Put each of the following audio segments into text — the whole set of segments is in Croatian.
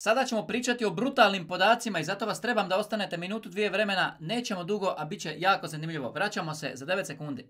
Sada ćemo pričati o brutalnim podacima i zato vas trebam da ostanete minutu dvije vremena. Nećemo dugo, a bit će jako zanimljivo. Vraćamo se za 9 sekundi.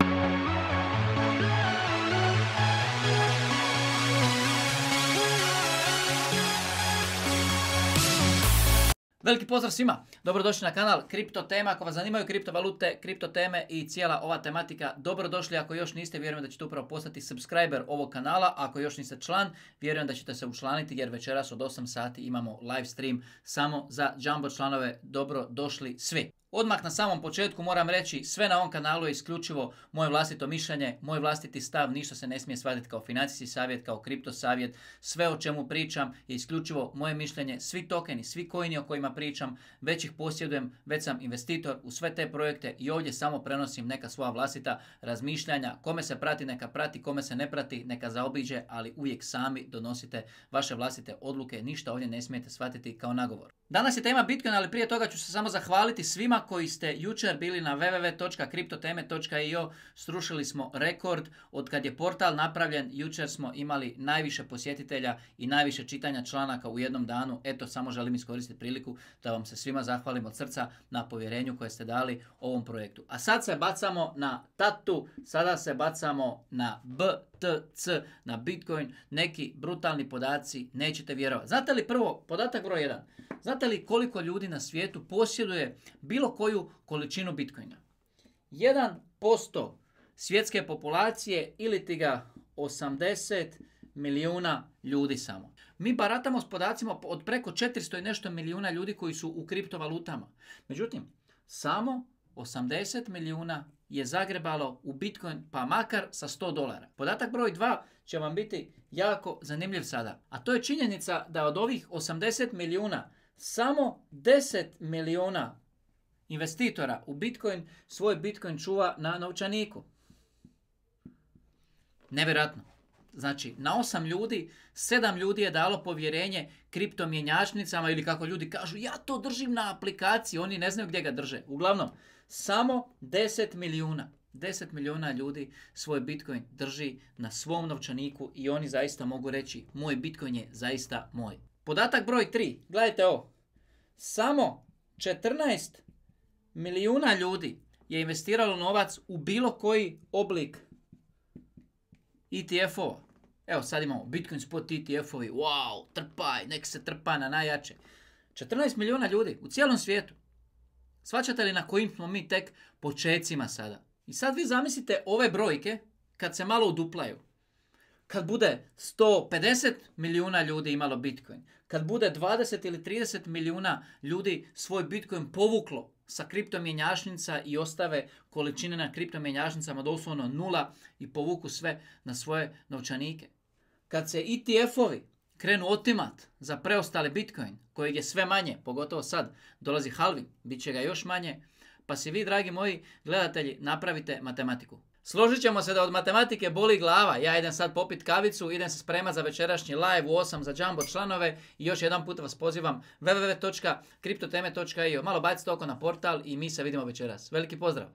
Veliki pozdrav svima, dobrodošli na kanal Kripto tema, ako vas zanimaju kriptovalute, kripto teme i cijela ova tematika, dobrodošli, ako još niste, vjerujem da ćete upravo postati subscriber ovog kanala, ako još niste član, vjerujem da ćete se učlaniti jer večeras od 8 sati imamo live stream samo za Jumbo članove, dobrodošli svi. Odmah na samom početku moram reći, sve na ovom kanalu je isključivo moje vlastito mišljenje, moj vlastiti stav, ništa se ne smije shvatiti kao financijski savjet, kao kripto savjet, sve o čemu pričam je isključivo moje mišljenje, svi tokeni, svi coini o kojima pričam, već ih posjedujem, već sam investitor u sve te projekte i ovdje samo prenosim neka svoja vlastita razmišljanja, kome se prati neka prati, kome se ne prati neka zaobiđe, ali uvijek sami donosite vaše vlastite odluke, ništa ovdje ne smijete shvatiti kao nagovor. Danas je tema Bitcoin, ali prije toga ću se samo zahvaliti svima svima koji ste jučer bili na www.kriptoteme.io srušili smo rekord. Od kad je portal napravljen, jučer smo imali najviše posjetitelja i najviše čitanja članaka u jednom danu. Eto, samo želim iskoristiti priliku da vam se svima zahvalim od srca na povjerenju koje ste dali ovom projektu. A sad se bacamo na tatu, sada se bacamo na b TC na Bitcoin, neki brutalni podaci, nećete vjerovati. Znate li prvo, podatak broj 1, znate li koliko ljudi na svijetu posjeduje bilo koju količinu Bitcoina? 1% svjetske populacije ili ti ga 80 milijuna ljudi samo. Mi baratamo s podacima od preko 400 i nešto milijuna ljudi koji su u kriptovalutama. Međutim, samo 80 milijuna je zagrebalo u Bitcoin pa makar sa 100 dolara. Podatak broj 2 će vam biti jako zanimljiv sada. A to je činjenica da od ovih 80 milijuna samo 10 milijuna investitora u Bitcoin svoj Bitcoin čuva na novčaniku. Nevjerojatno. Znači, na osam ljudi, sedam ljudi je dalo povjerenje kriptomjenjačnicama ili kako ljudi kažu, ja to držim na aplikaciji, oni ne znaju gdje ga drže. Uglavnom, samo 10 milijuna, 10 milijuna ljudi svoj Bitcoin drži na svom novčaniku i oni zaista mogu reći, moj Bitcoin je zaista moj. Podatak broj 3, gledajte ovo, samo 14 milijuna ljudi je investiralo novac u bilo koji oblik ETF-ova. Evo sad imamo Bitcoin spot ETF-ovi, wow, trpaj, nek se trpa na najjače. 14 milijuna ljudi u cijelom svijetu. Svaćate li na kojim smo mi tek počecima sada? I sad vi zamislite ove brojke kad se malo uduplaju. Kad bude 150 milijuna ljudi imalo Bitcoin, kad bude 20 ili 30 milijuna ljudi svoj Bitcoin povuklo sa kriptomjenjašnica i ostave količine na kriptomjenjašnicama doslovno nula i povuku sve na svoje novčanike kad se ETF-ovi krenu otimat za preostale Bitcoin, kojeg je sve manje, pogotovo sad dolazi halving, bit će ga još manje, pa si vi, dragi moji gledatelji, napravite matematiku. Složit ćemo se da od matematike boli glava. Ja idem sad popit kavicu, idem se spremat za večerašnji live u 8 za Jumbo članove i još jedan put vas pozivam www.kriptoteme.io. Malo bacite oko na portal i mi se vidimo večeras. Veliki pozdrav!